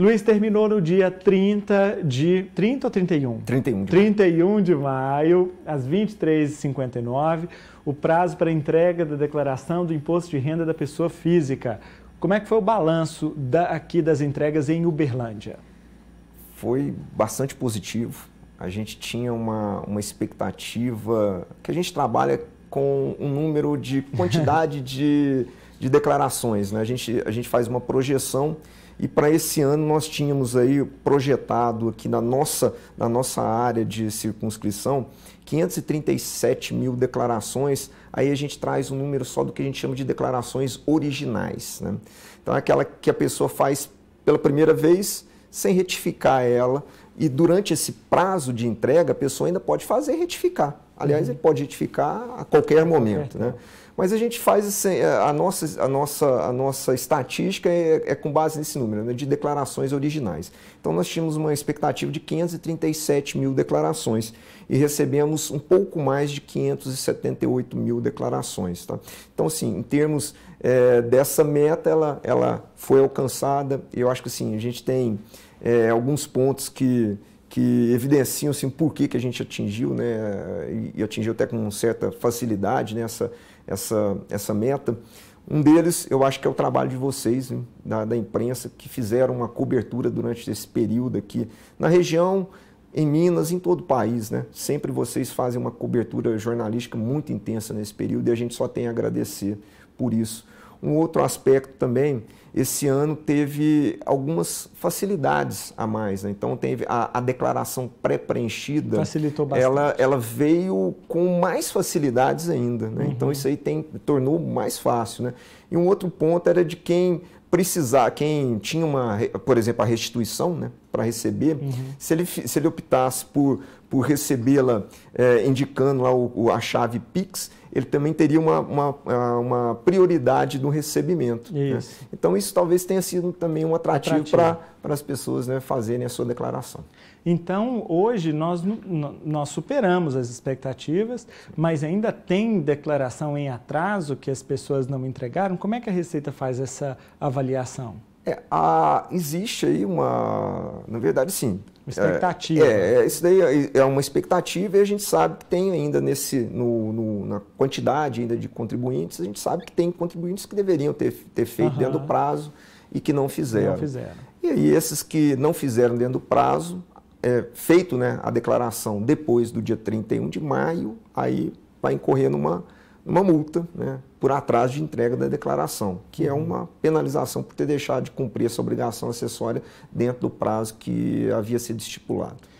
Luiz terminou no dia 30 de. 30 ou 31? 31 de 31 maio. de maio, às 23h59, o prazo para entrega da declaração do imposto de renda da pessoa física. Como é que foi o balanço da, aqui das entregas em Uberlândia? Foi bastante positivo. A gente tinha uma, uma expectativa que a gente trabalha com um número de quantidade de de declarações. Né? A, gente, a gente faz uma projeção e para esse ano nós tínhamos aí projetado aqui na nossa, na nossa área de circunscrição 537 mil declarações. Aí a gente traz um número só do que a gente chama de declarações originais. Né? Então, é aquela que a pessoa faz pela primeira vez sem retificar ela. E durante esse prazo de entrega, a pessoa ainda pode fazer retificar. Aliás, uhum. ele pode edificar a qualquer momento, é. né? Mas a gente faz assim, a nossa, a nossa, a nossa estatística é, é com base nesse número, né, de declarações originais. Então nós tínhamos uma expectativa de 537 mil declarações e recebemos um pouco mais de 578 mil declarações. Tá? Então, assim, em termos é, dessa meta, ela, ela foi alcançada. Eu acho que assim, a gente tem é, alguns pontos que que evidenciam assim, por que, que a gente atingiu, né, e atingiu até com certa facilidade né, essa, essa, essa meta. Um deles, eu acho que é o trabalho de vocês, hein, da, da imprensa, que fizeram uma cobertura durante esse período aqui na região, em Minas, em todo o país. Né? Sempre vocês fazem uma cobertura jornalística muito intensa nesse período e a gente só tem a agradecer por isso. Um outro aspecto também, esse ano teve algumas facilidades a mais. Né? Então, teve a, a declaração pré-preenchida. Facilitou bastante. Ela, ela veio com mais facilidades ainda. Né? Uhum. Então, isso aí tem, tornou mais fácil. Né? E um outro ponto era de quem precisar, quem tinha uma, por exemplo, a restituição né, para receber, uhum. se, ele, se ele optasse por por recebê-la é, indicando lá o, o, a chave Pix, ele também teria uma, uma, é, uma prioridade no recebimento. Né? Isso. Né? Então, isso talvez tenha sido também um atrativo, atrativo. para as pessoas né, fazerem a sua declaração. Então, hoje nós, nós superamos as expectativas, mas ainda tem declaração em atraso que as pessoas não entregaram. Como é que a Receita faz essa avaliação? É, a, existe aí uma. Na verdade, sim. Uma expectativa. É, é, né? isso daí é, é uma expectativa e a gente sabe que tem ainda nesse, no, no, na quantidade ainda de contribuintes, a gente sabe que tem contribuintes que deveriam ter, ter feito uhum. dentro do prazo e que não fizeram. Não fizeram. E aí, esses que não fizeram dentro do prazo, é, feito né, a declaração depois do dia 31 de maio, aí vai incorrer numa uma multa né, por atraso de entrega da declaração, que é uhum. uma penalização por ter deixado de cumprir essa obrigação acessória dentro do prazo que havia sido estipulado.